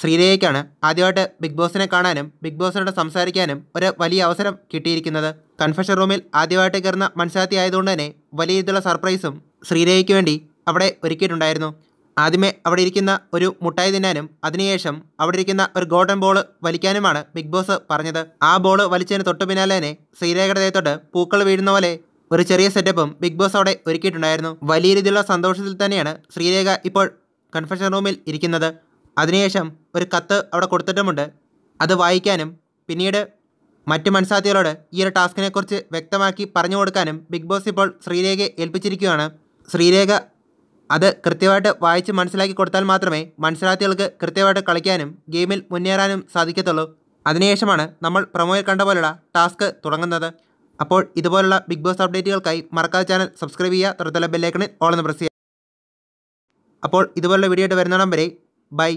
ശ്രീദേവിക്കാണ് ആദ്യമായിട്ട് ബിഗ് ബോസിനെ കാണാനും ബിഗ് ബോസിനോട് സംസാരിക്കാനും ഒരു വലിയ അവസരം കിട്ടിയിരിക്കുന്നത് കൺഫഷൻ റൂമിൽ ആദ്യമായിട്ട് കയറുന്ന മനസ്സാത്തി ആയതുകൊണ്ട് തന്നെ വലിയ രീതിയിലുള്ള സർപ്രൈസും ശ്രീദേവിക്ക് വേണ്ടി അവിടെ ഒരുക്കിയിട്ടുണ്ടായിരുന്നു ആദ്യമേ അവിടെ ഇരിക്കുന്ന ഒരു മുട്ടായി തിന്നാനും അതിനുശേഷം അവിടെ ഇരിക്കുന്ന ഒരു ഗോൾഡൻ ബോൾ വലിക്കാനുമാണ് ബിഗ് ബോസ് പറഞ്ഞത് ആ ബോൾ വലിച്ചതിന് തൊട്ട് പിന്നാലെ തന്നെ ശ്രീരേഖയുടെ ദേഹത്തോട്ട് പൂക്കൾ വീഴുന്ന പോലെ ഒരു ചെറിയ സെറ്റപ്പും ബിഗ് ബോസ് അവിടെ ഒരുക്കിയിട്ടുണ്ടായിരുന്നു വലിയ രീതിയിലുള്ള സന്തോഷത്തിൽ തന്നെയാണ് ശ്രീരേഖ ഇപ്പോൾ കൺഫെഷൻ റൂമിൽ ഇരിക്കുന്നത് അതിനുശേഷം ഒരു കത്ത് അവിടെ കൊടുത്തിട്ടുമുണ്ട് അത് വായിക്കാനും പിന്നീട് മറ്റ് മനസ്സാത്തികളോട് ഈ ഒരു ടാസ്കിനെക്കുറിച്ച് വ്യക്തമാക്കി പറഞ്ഞു കൊടുക്കാനും ബിഗ് ബോസ് ഇപ്പോൾ ശ്രീരേഖയെ ഏൽപ്പിച്ചിരിക്കുകയാണ് ശ്രീരേഖ അത് കൃത്യമായിട്ട് വായിച്ച് മനസ്സിലാക്കി കൊടുത്താൽ മാത്രമേ മനസ്സിലാത്തികൾക്ക് കൃത്യമായിട്ട് കളിക്കാനും ഗെയിമിൽ മുന്നേറാനും സാധിക്കത്തുള്ളൂ അതിനുശേഷമാണ് നമ്മൾ പ്രൊമോയിൽ കണ്ട പോലുള്ള ടാസ്ക് തുടങ്ങുന്നത് അപ്പോൾ ഇതുപോലുള്ള ബിഗ് ബോസ് അപ്ഡേറ്റുകൾക്കായി മറക്കാതെ ചാനൽ സബ്സ്ക്രൈബ് ചെയ്യുക തൊട്ടല്ല ബെല്ലൈക്കണിൽ ഓളെന്ന് പ്രസ് ചെയ്യുക അപ്പോൾ ഇതുപോലുള്ള വീഡിയോ ആയിട്ട് വരെ ബൈ